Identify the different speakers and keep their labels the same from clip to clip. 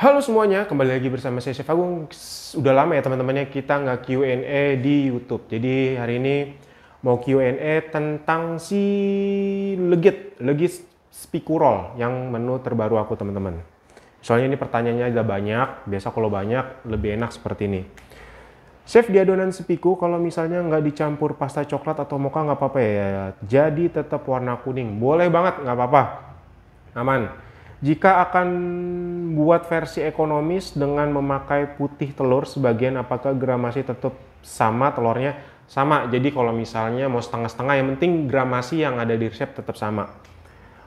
Speaker 1: Halo semuanya, kembali lagi bersama saya Chef Agung. Udah lama ya teman-temannya kita nggak Q&A di YouTube. Jadi hari ini mau Q&A tentang si legit, legit spikurol yang menu terbaru aku teman-teman. Soalnya ini pertanyaannya ada banyak, biasa kalau banyak lebih enak seperti ini. Chef di adonan sepiku kalau misalnya nggak dicampur pasta coklat atau mocha nggak apa-apa ya. Jadi tetap warna kuning. Boleh banget, nggak apa-apa. Aman. Jika akan buat versi ekonomis dengan memakai putih telur sebagian, apakah gramasi tetap sama telurnya? Sama, jadi kalau misalnya mau setengah-setengah yang penting gramasi yang ada di resep tetap sama.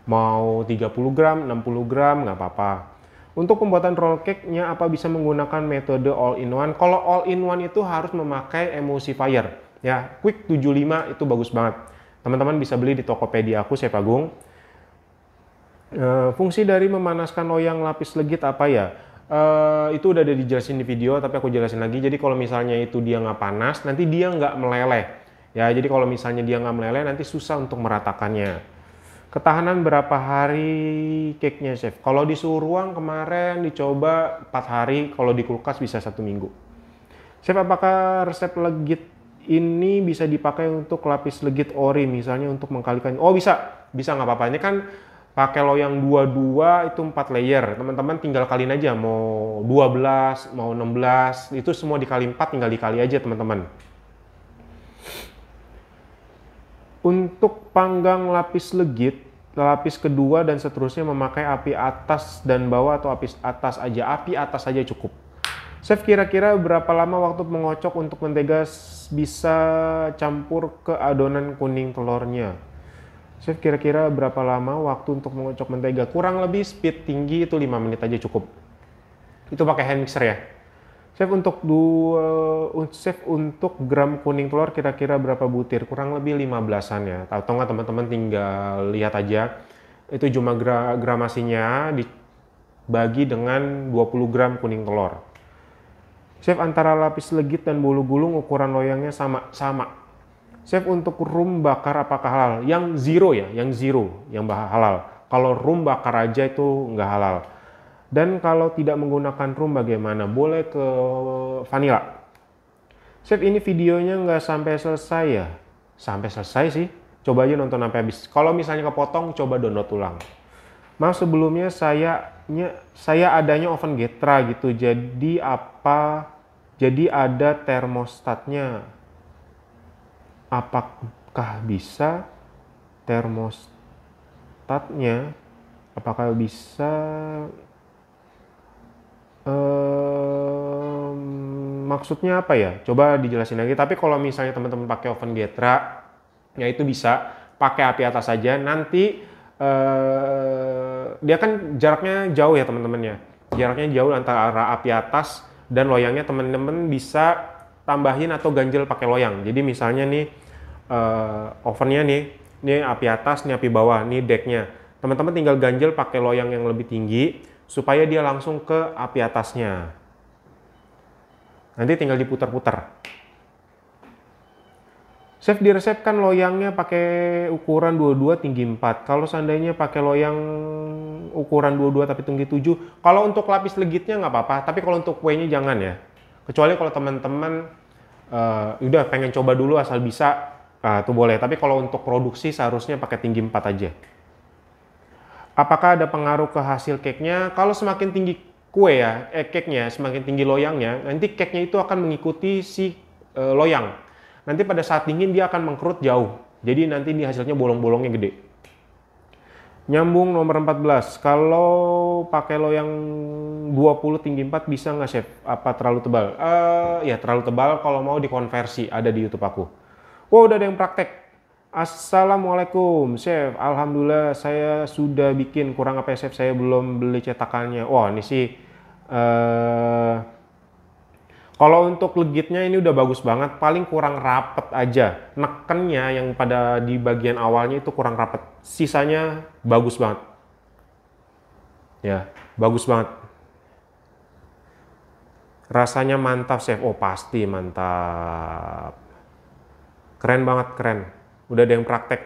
Speaker 1: Mau 30 gram, 60 gram, nggak apa-apa. Untuk pembuatan roll cake-nya apa bisa menggunakan metode all-in-one? Kalau all-in-one itu harus memakai emulsifier. Ya, Quick 75 itu bagus banget. Teman-teman bisa beli di Tokopedia aku, Chef Agung Eh, fungsi dari memanaskan loyang lapis legit apa ya? E, itu udah ada dijelasin di video, tapi aku jelasin lagi. Jadi kalau misalnya itu dia nggak panas, nanti dia nggak meleleh. Ya, jadi kalau misalnya dia nggak meleleh, nanti susah untuk meratakannya. Ketahanan berapa hari cake-nya, Chef? Kalau di suhu ruang kemarin dicoba 4 hari, kalau di kulkas bisa satu minggu. Chef, apakah resep legit ini bisa dipakai untuk lapis legit ori, misalnya untuk mengkalikan? Oh, bisa. Bisa, nggak apa-apa. Ini kan pakai loyang dua-dua itu empat layer. Teman-teman tinggal kaliin aja mau 12, mau 16, itu semua dikali empat tinggal dikali aja teman-teman. Untuk panggang lapis legit, lapis kedua dan seterusnya memakai api atas dan bawah atau api atas aja. Api atas aja cukup. Chef kira-kira berapa lama waktu mengocok untuk mentega bisa campur ke adonan kuning telurnya? Chef kira-kira berapa lama waktu untuk mengocok mentega? Kurang lebih speed tinggi itu 5 menit aja cukup. Itu pakai hand mixer ya. Chef untuk dua, chef untuk gram kuning telur kira-kira berapa butir? Kurang lebih 15-an ya. Atau nggak teman-teman tinggal lihat aja. Itu jumlah gra, gramasinya dibagi dengan 20 gram kuning telur. Chef antara lapis legit dan bulu gulung ukuran loyangnya sama-sama Chef untuk rum bakar apakah halal? Yang zero ya, yang zero, yang halal. Kalau rum bakar aja itu nggak halal. Dan kalau tidak menggunakan rum bagaimana? Boleh ke vanilla. Chef ini videonya nggak sampai selesai ya? Sampai selesai sih. Coba aja nonton sampai habis. Kalau misalnya kepotong, coba download ulang. Maaf sebelumnya saya nya saya adanya oven Getra gitu. Jadi apa? Jadi ada termostatnya apakah bisa termostatnya apakah bisa um, maksudnya apa ya coba dijelasin lagi tapi kalau misalnya teman-teman pakai oven getra ya itu bisa pakai api atas saja nanti uh, dia kan jaraknya jauh ya teman teman ya jaraknya jauh antara api atas dan loyangnya teman-teman bisa tambahin atau ganjil pakai loyang jadi misalnya nih uh, ovennya nih, ini api atas, ini api bawah, ini decknya. Teman-teman tinggal ganjel pakai loyang yang lebih tinggi supaya dia langsung ke api atasnya. Nanti tinggal diputar-putar. Chef diresepkan loyangnya pakai ukuran 22 tinggi 4. Kalau seandainya pakai loyang ukuran 22 tapi tinggi 7, kalau untuk lapis legitnya nggak apa-apa, tapi kalau untuk kuenya jangan ya. Kecuali kalau teman-teman uh, udah pengen coba dulu asal bisa Ah, uh, itu boleh, tapi kalau untuk produksi seharusnya pakai tinggi 4 aja. Apakah ada pengaruh ke hasil cake-nya? Kalau semakin tinggi kue ya, eh, cake-nya, semakin tinggi loyangnya, nanti cake-nya itu akan mengikuti si uh, loyang. Nanti pada saat dingin dia akan mengkerut jauh. Jadi nanti ini hasilnya bolong-bolongnya gede. Nyambung nomor 14. Kalau pakai loyang 20 tinggi 4 bisa nggak chef? Apa terlalu tebal? Uh, ya terlalu tebal kalau mau dikonversi ada di YouTube aku Wow, udah ada yang praktek. Assalamualaikum, Chef. Alhamdulillah saya sudah bikin. Kurang apa ya, Chef? Saya belum beli cetakannya. Wah, ini sih... Uh, kalau untuk legitnya ini udah bagus banget. Paling kurang rapet aja. Nekennya yang pada di bagian awalnya itu kurang rapet. Sisanya bagus banget. Ya, bagus banget. Rasanya mantap, Chef. Oh, pasti mantap. Keren banget, keren. Udah ada yang praktek.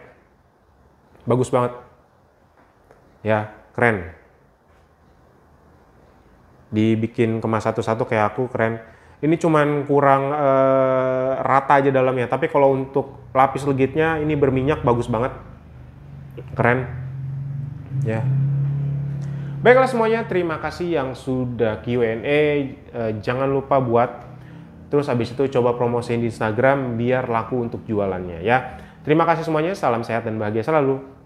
Speaker 1: Bagus banget. Ya, keren. Dibikin kemas satu-satu kayak aku, keren. Ini cuman kurang eh, rata aja dalamnya, tapi kalau untuk lapis legitnya ini berminyak bagus banget. Keren. Ya. Baiklah semuanya, terima kasih yang sudah Q&A. Eh, jangan lupa buat Terus habis itu coba promosiin di Instagram biar laku untuk jualannya ya. Terima kasih semuanya, salam sehat dan bahagia selalu.